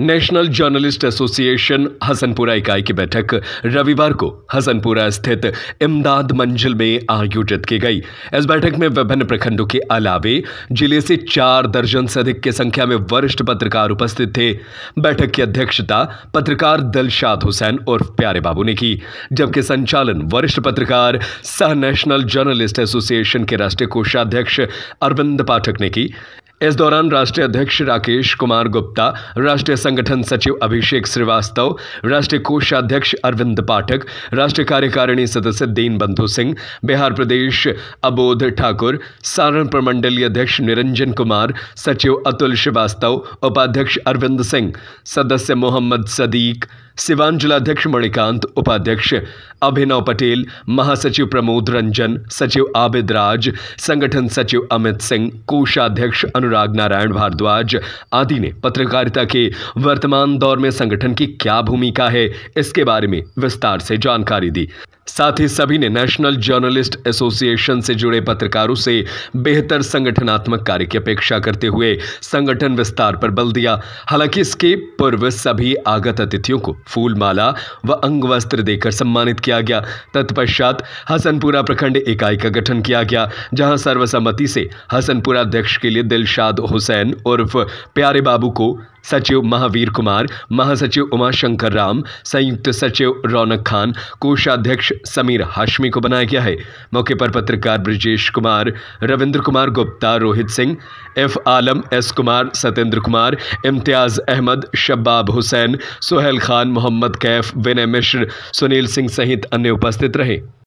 national journalist association Hasanpura इकाई की बैठक रविवार को हसनपुरा स्थित इमदाद मंजिल में आयोजित की गई इस बैठक में विभिन्न प्रखंडों के अलावे जिले से चार दर्जन से अधिक की संख्या में वरिष्ठ पत्रकार उपस्थित थे बैठक की अध्यक्षता पत्रकार दिलशाद हुसैन और प्यारे बाबू ने की जबकि संचालन वरिष्ठ पत्रकार सह नेशनल जर्नलिस्ट एसोसिएशन के राष्ट्रीय कोषाध्यक्ष अरविंद पाठक ने की इस दौरान राष्ट्रीय अध्यक्ष राकेश कुमार गुप्ता राष्ट्रीय संगठन सचिव अभिषेक श्रीवास्तव राष्ट्रीय कोषाध्यक्ष अरविंद पाठक राष्ट्रीय कार्यकारिणी सदस्य दीन बंधु सिंह बिहार प्रदेश अबोध ठाकुर सारण प्रमंडलीय अध्यक्ष निरंजन कुमार सचिव अतुल श्रीवास्तव उपाध्यक्ष अरविंद सिंह सदस्य मोहम्मद सदीक सिवान जिलाध्यक्ष मणिकांत उपाध्यक्ष अभिनव पटेल महासचिव प्रमोद रंजन सचिव आबिद राज संगठन सचिव अमित सिंह कोषाध्यक्ष अनु अनुराग नारायण भारद्वाज आदि ने पत्रकारिता के वर्तमान दौर में संगठन की क्या भूमिका है इसके बारे में विस्तार से जानकारी दी साथ ही सभी ने नेशनल जर्नलिस्ट एसोसिएशन से जुड़े पत्रकारों से बेहतर संगठनात्मक कार्य की अपेक्षा करते हुए संगठन विस्तार पर बल दिया हालांकि इसके पूर्व सभी आगत अतिथियों को फूलमाला व अंगवस्त्र देकर सम्मानित किया गया तत्पश्चात हसनपुरा प्रखंड इकाई का गठन किया गया जहां सर्वसम्मति से हसनपुरा अध्यक्ष के लिए दिलशाद हुसैन उर्फ प्यारे बाबू को सचिव महावीर कुमार महासचिव उमाशंकर राम संयुक्त सचिव रौनक खान कोषाध्यक्ष समीर हाशमी को बनाया गया है मौके पर पत्रकार ब्रजेश कुमार रविंद्र कुमार गुप्ता रोहित सिंह एफ आलम एस कुमार सत्येंद्र कुमार इम्तियाज अहमद शब्बाब हुसैन सुहेल खान मोहम्मद कैफ विनय मिश्र सुनील सिंह सहित अन्य उपस्थित रहे